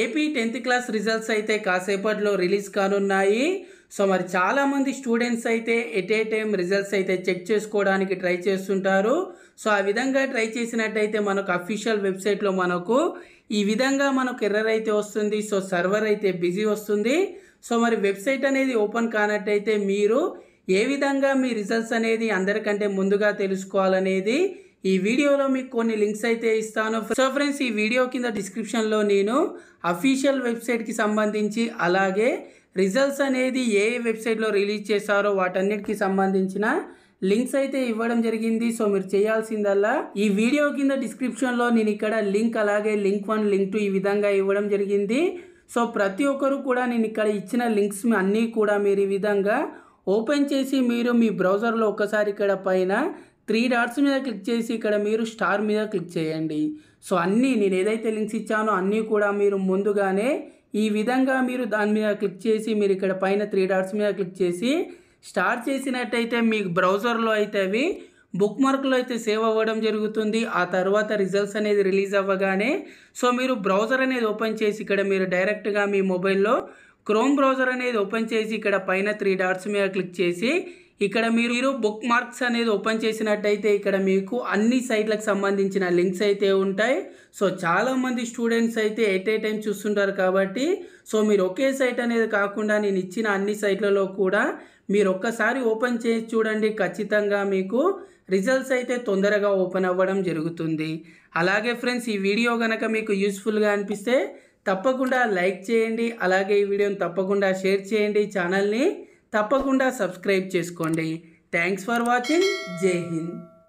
AP tenth class results అయితే కాసేపట్లో release కానున్నాయి సో మరి చాలామంది స్టూడెంట్స్ అయితే ఎట్ ఏ టైం రిజల్ట్స్ అయితే చెక్ చేసుకోవడానికి ట్రై చేస్తుంటారు సో ఆ విధంగా ట్రై చేసినట్టయితే మనకు అఫీషియల్ వెబ్సైట్లో మనకు ఈ విధంగా మనకు ఎర్రర్ అయితే వస్తుంది సో సర్వర్ అయితే బిజీ వస్తుంది సో మరి వెబ్సైట్ అనేది ఓపెన్ కానట్టయితే మీరు ఏ విధంగా మీ రిజల్ట్స్ అనేది అందరికంటే ముందుగా తెలుసుకోవాలనేది ఈ వీడియోలో మీకు కొన్ని లింక్స్ అయితే ఇస్తాను సో ఫ్రెండ్స్ ఈ వీడియో కింద డిస్క్రిప్షన్లో నేను అఫీషియల్ వెబ్సైట్కి సంబంధించి అలాగే రిజల్ట్స్ అనేది ఏ వెబ్సైట్లో రిలీజ్ చేశారో వాటన్నిటికి సంబంధించిన లింక్స్ అయితే ఇవ్వడం జరిగింది సో మీరు చేయాల్సిందల్లా ఈ వీడియో కింద డిస్క్రిప్షన్లో నేను ఇక్కడ లింక్ అలాగే లింక్ వన్ లింక్ టూ ఈ విధంగా ఇవ్వడం జరిగింది సో ప్రతి ఒక్కరు కూడా నేను ఇక్కడ ఇచ్చిన లింక్స్ అన్నీ కూడా మీరు ఈ విధంగా ఓపెన్ చేసి మీరు మీ బ్రౌజర్లో ఒకసారి ఇక్కడ పైన త్రీ డాట్స్ మీద క్లిక్ చేసి ఇక్కడ మీరు స్టార్ మీద క్లిక్ చేయండి సో అన్నీ నేను ఏదైతే లింక్స్ ఇచ్చానో అన్నీ కూడా మీరు ముందుగానే ఈ విధంగా మీరు దాని మీద క్లిక్ చేసి మీరు ఇక్కడ పైన త్రీ డాట్స్ మీద క్లిక్ చేసి స్టార్ చేసినట్టయితే మీకు బ్రౌజర్లో అయితే అవి బుక్ మార్క్లో అయితే సేవ్ అవ్వడం జరుగుతుంది ఆ తర్వాత రిజల్ట్స్ అనేది రిలీజ్ అవ్వగానే సో మీరు బ్రౌజర్ అనేది ఓపెన్ చేసి ఇక్కడ మీరు డైరెక్ట్గా మీ మొబైల్లో క్రోమ్ బ్రౌజర్ అనేది ఓపెన్ చేసి ఇక్కడ పైన త్రీ డాట్స్ మీద క్లిక్ చేసి ఇక్కడ మీరు బుక్ మార్క్స్ అనేది ఓపెన్ చేసినట్టయితే ఇక్కడ మీకు అన్ని సైట్లకు సంబంధించిన లింక్స్ అయితే ఉంటాయి సో చాలామంది స్టూడెంట్స్ అయితే ఎట్ ఏ టైం చూస్తుంటారు కాబట్టి సో మీరు ఒకే సైట్ అనేది కాకుండా నేను ఇచ్చిన అన్ని సైట్లలో కూడా మీరు ఒక్కసారి ఓపెన్ చేసి చూడండి ఖచ్చితంగా మీకు రిజల్ట్స్ అయితే తొందరగా ఓపెన్ అవ్వడం జరుగుతుంది అలాగే ఫ్రెండ్స్ ఈ వీడియో కనుక మీకు యూస్ఫుల్గా అనిపిస్తే తప్పకుండా లైక్ చేయండి అలాగే ఈ వీడియోని తప్పకుండా షేర్ చేయండి ఛానల్ని తప్పకుండా సబ్స్క్రైబ్ చేసుకోండి థ్యాంక్స్ ఫర్ వాచింగ్ జై హింద్